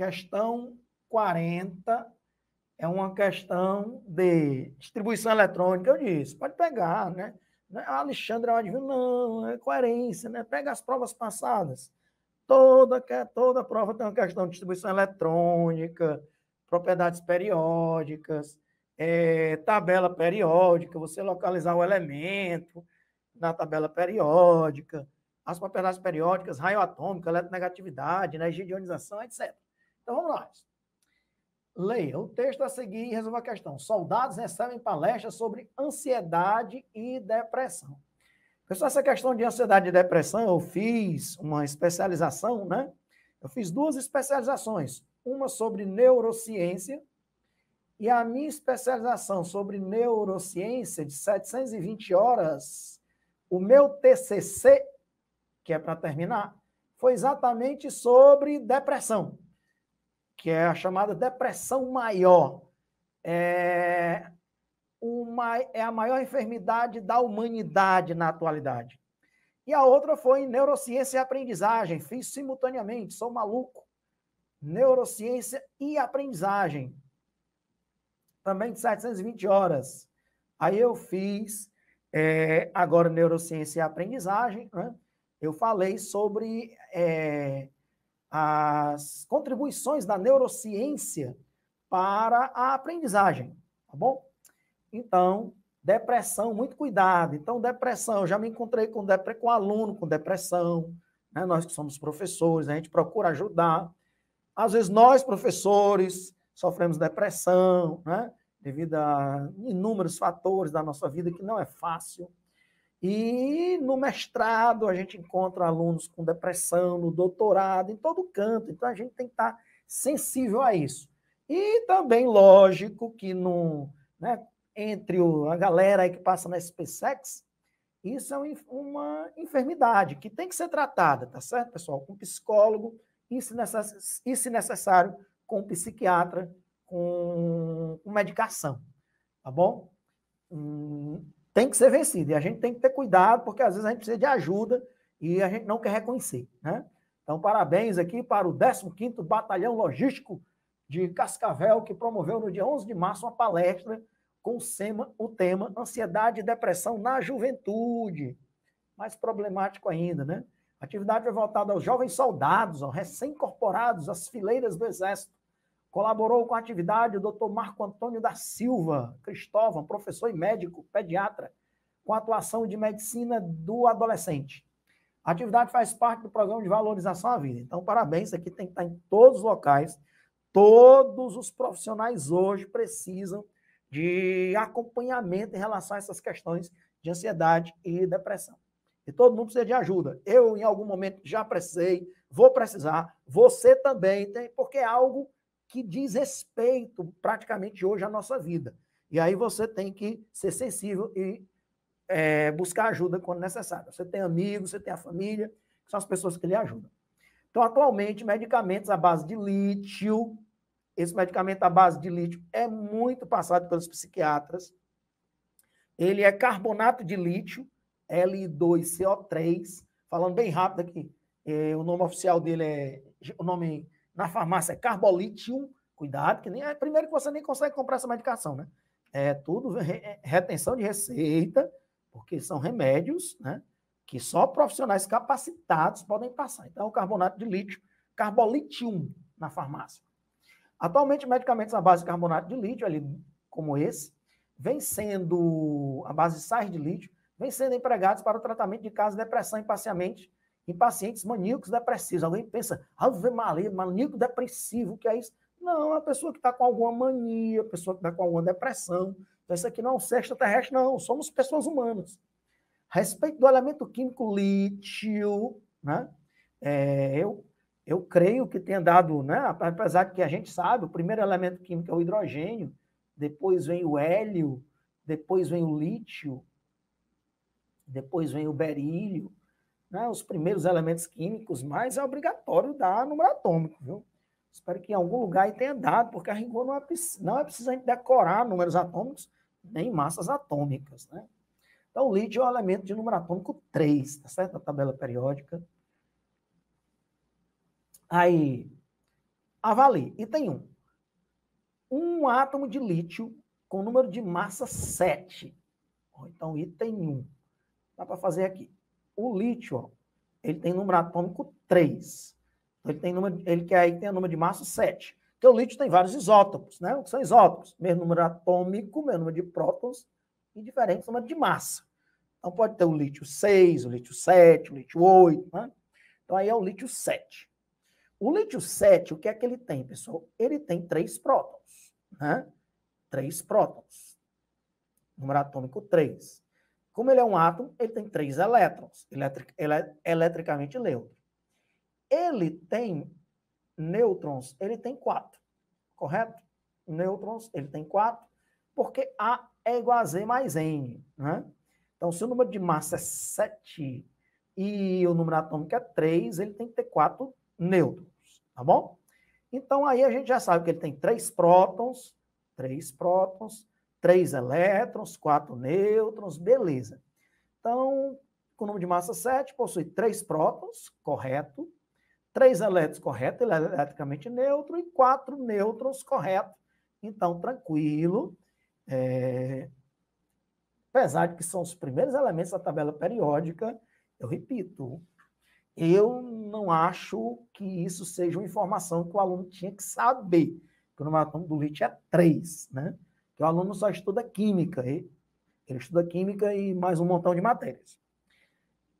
Questão 40 é uma questão de distribuição eletrônica. Eu disse, pode pegar, né? né? Ah, Alexandre é Alves, não, é coerência, né? Pega as provas passadas. Toda, toda prova tem uma questão de distribuição eletrônica, propriedades periódicas, é, tabela periódica, você localizar o elemento na tabela periódica, as propriedades periódicas, raio atômico, eletronegatividade, energia de ionização, etc. Então vamos lá. Leia o texto a seguir e resolva a questão. Soldados recebem palestras sobre ansiedade e depressão. Pessoal, essa questão de ansiedade e depressão, eu fiz uma especialização, né? Eu fiz duas especializações. Uma sobre neurociência e a minha especialização sobre neurociência de 720 horas. O meu TCC, que é para terminar, foi exatamente sobre depressão que é a chamada depressão maior. É, uma, é a maior enfermidade da humanidade na atualidade. E a outra foi neurociência e aprendizagem. Fiz simultaneamente, sou maluco. Neurociência e aprendizagem. Também de 720 horas. Aí eu fiz é, agora neurociência e aprendizagem. Né? Eu falei sobre é, as contribuições da neurociência para a aprendizagem, tá bom? Então, depressão, muito cuidado. Então, depressão, já me encontrei com, depre, com aluno com depressão, né? nós que somos professores, a gente procura ajudar. Às vezes, nós, professores, sofremos depressão, né? devido a inúmeros fatores da nossa vida que não é fácil. E no mestrado a gente encontra alunos com depressão, no doutorado, em todo canto. Então a gente tem que estar sensível a isso. E também, lógico, que no, né, entre a galera que passa na SpaceX, isso é uma enfermidade que tem que ser tratada, tá certo, pessoal? Com psicólogo e, se necessário, com psiquiatra, com, medicação, tá bom? Hum, tem que ser vencido E a gente tem que ter cuidado, porque às vezes a gente precisa de ajuda e a gente não quer reconhecer. Né? Então, parabéns aqui para o 15º Batalhão Logístico de Cascavel, que promoveu no dia 11 de março uma palestra com o, o tema Ansiedade e Depressão na Juventude. Mais problemático ainda, né? A atividade é voltada aos jovens soldados, recém-incorporados às fileiras do Exército, Colaborou com a atividade o Dr. Marco Antônio da Silva Cristóvão, professor e médico pediatra, com atuação de medicina do adolescente. A atividade faz parte do programa de valorização à vida. Então, parabéns, isso aqui tem que estar em todos os locais. Todos os profissionais hoje precisam de acompanhamento em relação a essas questões de ansiedade e depressão. E todo mundo precisa de ajuda. Eu, em algum momento, já precisei, vou precisar, você também tem, porque é algo que diz respeito praticamente hoje à nossa vida. E aí você tem que ser sensível e é, buscar ajuda quando necessário. Você tem amigos, você tem a família, que são as pessoas que lhe ajudam. Então, atualmente, medicamentos à base de lítio, esse medicamento à base de lítio é muito passado pelos psiquiatras. Ele é carbonato de lítio, L2CO3. Falando bem rápido aqui, é, o nome oficial dele é. O nome na farmácia Carbolitium, cuidado, que nem é, primeiro que você nem consegue comprar essa medicação, né? É tudo re, retenção de receita, porque são remédios, né? Que só profissionais capacitados podem passar. Então, o carbonato de lítio, Carbolitium, na farmácia. Atualmente, medicamentos à base de carbonato de lítio, ali, como esse, vem sendo, a base de sais de lítio, vem sendo empregados para o tratamento de casos de depressão e parcialmente em pacientes maníacos depressivos. Alguém pensa, Ave Maria, maníaco depressivo, o que é isso? Não, é a pessoa que está com alguma mania, a pessoa que está com alguma depressão. Então, isso aqui não é um sexto terrestre, não. Somos pessoas humanas. A respeito do elemento químico lítio, né? É, eu, eu creio que tenha dado, né? apesar de que a gente sabe, o primeiro elemento químico é o hidrogênio, depois vem o hélio, depois vem o lítio, depois vem o berílio, né, os primeiros elementos químicos, mas é obrigatório dar número atômico, viu? Espero que em algum lugar aí tenha dado, porque a rigor não é, não é preciso a gente decorar números atômicos, nem massas atômicas, né? Então, o lítio é um elemento de número atômico 3, tá certo? Na tabela periódica. Aí, avalie. Item 1. Um átomo de lítio com número de massa 7. Então, item 1. Dá para fazer aqui o lítio, ó, ele tem número atômico 3. Então, ele tem número, ele quer aí que tenha número de massa 7. Porque o lítio tem vários isótopos, né? São isótopos, mesmo número atômico, mesmo número de prótons e diferente número de massa. Então pode ter o lítio 6, o lítio 7, o lítio 8, né? Então aí é o lítio 7. O lítio 7, o que é que ele tem, pessoal? Ele tem três prótons, né? Três prótons. Número atômico 3. Como ele é um átomo, ele tem três elétrons. Eletric, ele é eletricamente neutro. Ele tem nêutrons, ele tem quatro. Correto? Nêutrons, ele tem quatro, porque A é igual a Z mais N. Né? Então, se o número de massa é 7 e o número atômico é 3, ele tem que ter quatro nêutrons. Tá bom? Então, aí a gente já sabe que ele tem três prótons, três prótons, três elétrons, quatro nêutrons, beleza. Então, com o número de massa 7, possui três prótons, correto, três elétrons, correto, ele é eletricamente neutro, e quatro nêutrons, correto. Então, tranquilo. É... Apesar de que são os primeiros elementos da tabela periódica, eu repito, eu não acho que isso seja uma informação que o aluno tinha que saber, que o número atômico do lítio é 3, né? Então, o aluno só estuda química, ele estuda química e mais um montão de matérias.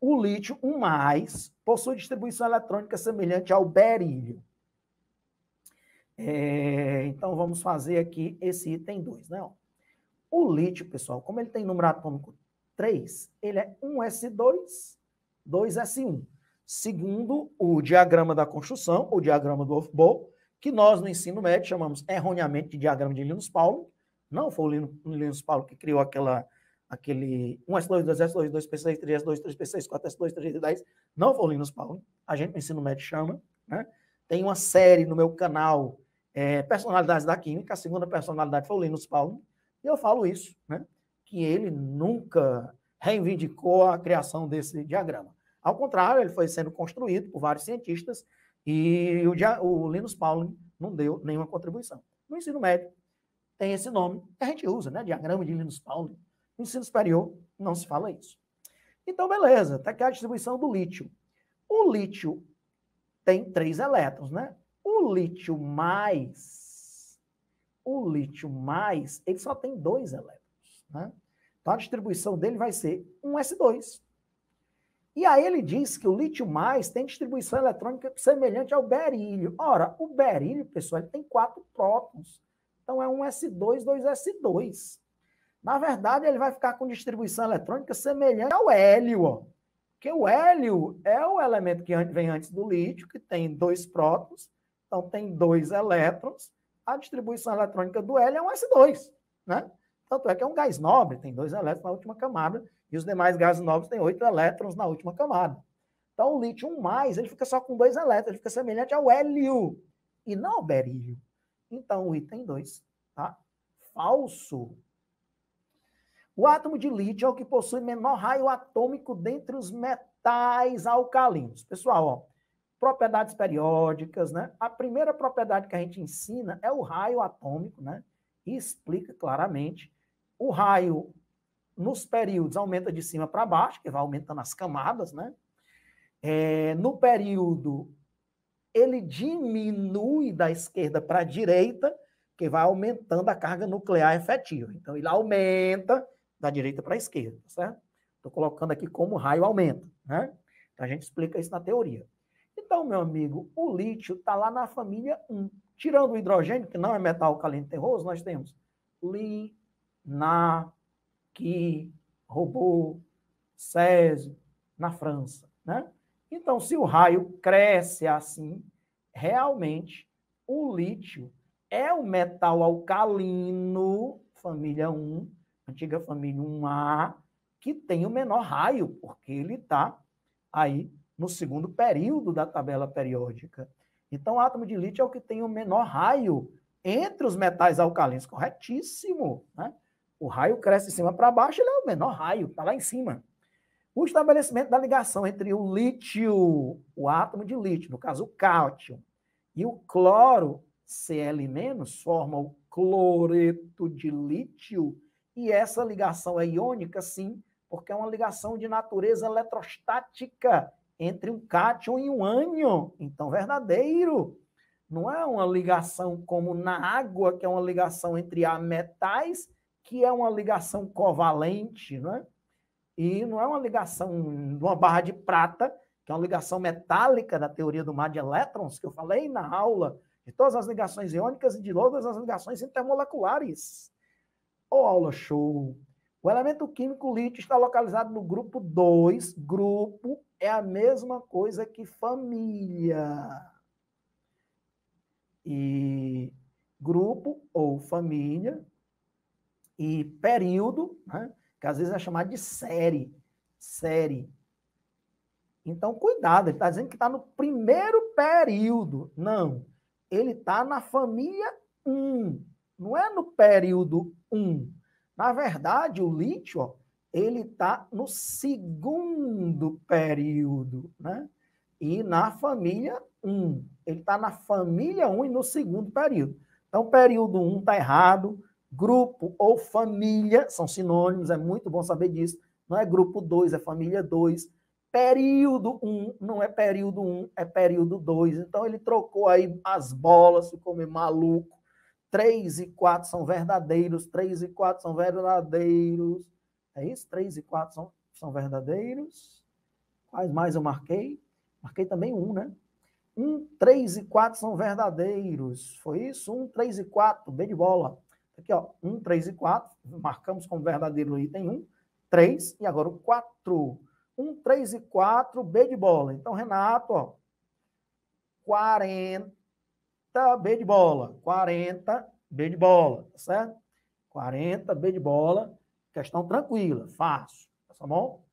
O lítio, um mais, possui distribuição eletrônica semelhante ao berílio. É, então, vamos fazer aqui esse item 2, né? O lítio, pessoal, como ele tem número atômico 3, ele é 1s2, 2s1. Segundo o diagrama da construção, o diagrama do wolf que nós no ensino médio chamamos erroneamente de diagrama de Linus-Paulo, não, foi o Linus Paulo que criou aquela, aquele 1S2, 2S2, 2, 2 s 2 2 3S2, 3P6, 4S2, 3S10. Não foi o Linus Paulo. A gente no ensino médio chama. Né? Tem uma série no meu canal, é, Personalidades da Química. A segunda personalidade foi o Linus Paulo. E eu falo isso, né? que ele nunca reivindicou a criação desse diagrama. Ao contrário, ele foi sendo construído por vários cientistas e o, o Linus Pauling não deu nenhuma contribuição. No ensino médio, tem esse nome que a gente usa, né? Diagrama de Linus Pauling. No ensino superior, não se fala isso. Então, beleza, está aqui a distribuição do lítio. O lítio tem três elétrons, né? O lítio mais. O lítio mais, ele só tem dois elétrons, né? Então, a distribuição dele vai ser um S2. E aí ele diz que o lítio mais tem distribuição eletrônica semelhante ao berílio. Ora, o berílio, pessoal, ele tem quatro prótons. Então é um S2, 2S2. Na verdade, ele vai ficar com distribuição eletrônica semelhante ao hélio, ó. Porque o hélio é o elemento que vem antes do lítio, que tem dois prótons, então tem dois elétrons. A distribuição eletrônica do hélio é um S2, né? Tanto é que é um gás nobre, tem dois elétrons na última camada, e os demais gases nobres têm oito elétrons na última camada. Então o lítio 1+, ele fica só com dois elétrons, ele fica semelhante ao hélio, e não ao berílio. Então, o item 2, tá? Falso. O átomo de lítio é o que possui menor raio atômico dentre os metais alcalinos. Pessoal, ó, propriedades periódicas, né? A primeira propriedade que a gente ensina é o raio atômico, né? E explica claramente. O raio nos períodos aumenta de cima para baixo, que vai aumentando as camadas, né? É, no período ele diminui da esquerda para a direita, que vai aumentando a carga nuclear efetiva. Então, ele aumenta da direita para a esquerda, tá certo? Estou colocando aqui como raio aumenta, né? Então, a gente explica isso na teoria. Então, meu amigo, o lítio está lá na família 1. Tirando o hidrogênio, que não é metal alcalino terroso, nós temos li, na, que, robô, césio, na França, né? Então, se o raio cresce assim, realmente o lítio é o metal alcalino, família 1, antiga família 1A, que tem o menor raio, porque ele está aí no segundo período da tabela periódica. Então, o átomo de lítio é o que tem o menor raio entre os metais alcalinos, corretíssimo. Né? O raio cresce de cima para baixo, ele é o menor raio, está lá em cima. O estabelecimento da ligação entre o lítio, o átomo de lítio, no caso o cálcio, e o cloro, Cl- forma o cloreto de lítio, e essa ligação é iônica, sim, porque é uma ligação de natureza eletrostática entre um cátion e um ânion, então verdadeiro. Não é uma ligação como na água, que é uma ligação entre a metais, que é uma ligação covalente, não é? E não é uma ligação de uma barra de prata, que é uma ligação metálica da teoria do mar de elétrons, que eu falei na aula, de todas as ligações iônicas e de todas as ligações intermoleculares. Ô, oh, aula show! O elemento químico lítio está localizado no grupo 2. Grupo é a mesma coisa que família. E grupo ou família e período, né? que às vezes é chamado de série. Série. Então, cuidado, ele está dizendo que está no primeiro período. Não, ele está na família 1, não é no período 1. Na verdade, o lítio, ó, ele está no segundo período, né? E na família 1. Ele está na família 1 e no segundo período. Então, período 1 está errado, Grupo ou família são sinônimos, é muito bom saber disso. Não é grupo 2, é família 2. Período 1 um, não é período 1, um, é período 2. Então ele trocou aí as bolas, ficou meio maluco. 3 e 4 são verdadeiros, 3 e 4 são verdadeiros. É isso? 3 e 4 são, são verdadeiros. Quais mais eu marquei? Marquei também um, né? 1, um, 3 e 4 são verdadeiros. Foi isso? 1, um, 3 e 4, bem de bola. Aqui, ó, 1, 3 e 4, marcamos como verdadeiro item 1, 3 e agora o 4. 1, 3 e 4, B de bola. Então, Renato, ó, 40, B de bola. 40, B de bola, tá certo? 40, B de bola. Questão tranquila, fácil, tá bom?